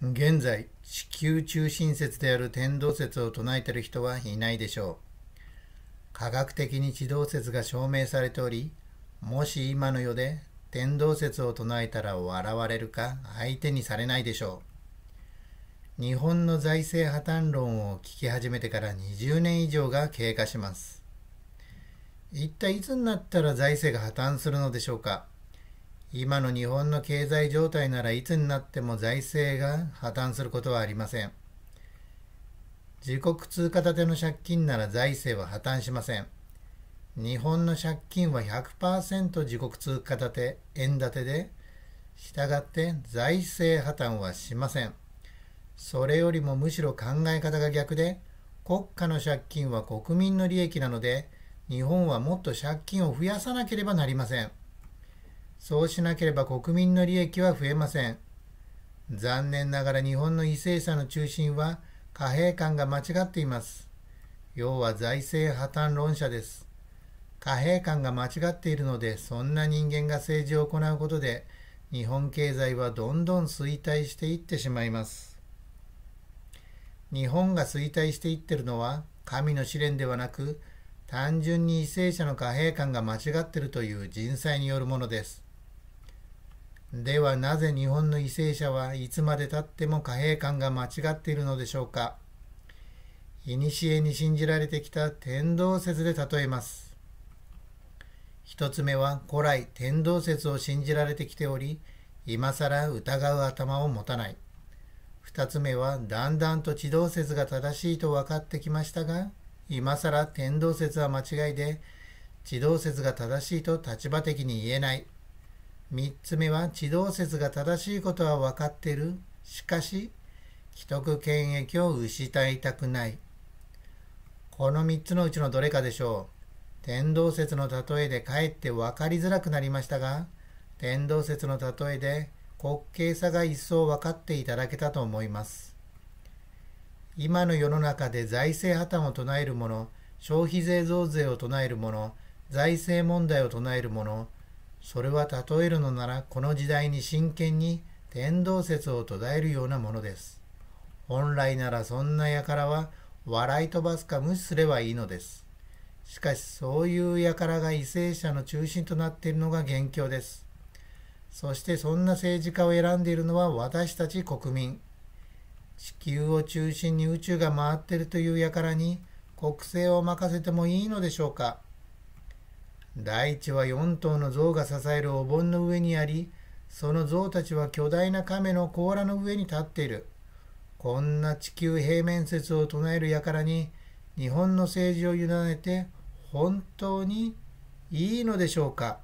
現在、地球中心説である天動説を唱えている人はいないでしょう。科学的に地動説が証明されており、もし今の世で天動説を唱えたら笑われるか相手にされないでしょう。日本の財政破綻論を聞き始めてから20年以上が経過します。一体いつになったら財政が破綻するのでしょうか。今の日本の経済状態ならいつになっても財政が破綻することはありません。自国通貨建ての借金なら財政は破綻しません。日本の借金は100%自国通貨建て、円建てで、したがって財政破綻はしません。それよりもむしろ考え方が逆で、国家の借金は国民の利益なので、日本はもっと借金を増やさなければなりません。そうしなければ国民の利益は増えません。残念ながら日本の為政者の中心は貨幣観が間違っています。要は財政破綻論者です。貨幣観が間違っているので、そんな人間が政治を行うことで、日本経済はどんどん衰退していってしまいます。日本が衰退していってるのは、神の試練ではなく、単純に為政者の貨幣観が間違っているという人災によるものです。ではなぜ日本の為政者はいつまでたっても貨幣観が間違っているのでしょうか古に信じられてきた天動説で例えます一つ目は古来天動説を信じられてきており今更疑う頭を持たない二つ目はだんだんと地動説が正しいと分かってきましたが今更天動説は間違いで地動説が正しいと立場的に言えない3つ目は地動説が正しいことは分かってるしかし既得権益を失いたくないこの3つのうちのどれかでしょう天動説の例えでかえって分かりづらくなりましたが天動説の例えで滑稽さが一層分かっていただけたと思います今の世の中で財政破綻を唱える者消費税増税を唱える者財政問題を唱える者それは例えるのならこの時代に真剣に天動説を途絶えるようなものです。本来ならそんな輩は笑い飛ばすか無視すればいいのです。しかしそういう輩が為政者の中心となっているのが元凶です。そしてそんな政治家を選んでいるのは私たち国民。地球を中心に宇宙が回っているという輩に国政を任せてもいいのでしょうか大地は4頭の像が支えるお盆の上にあり、その像たちは巨大な亀の甲羅の上に立っている。こんな地球平面説を唱える輩に、日本の政治を委ねて本当にいいのでしょうか。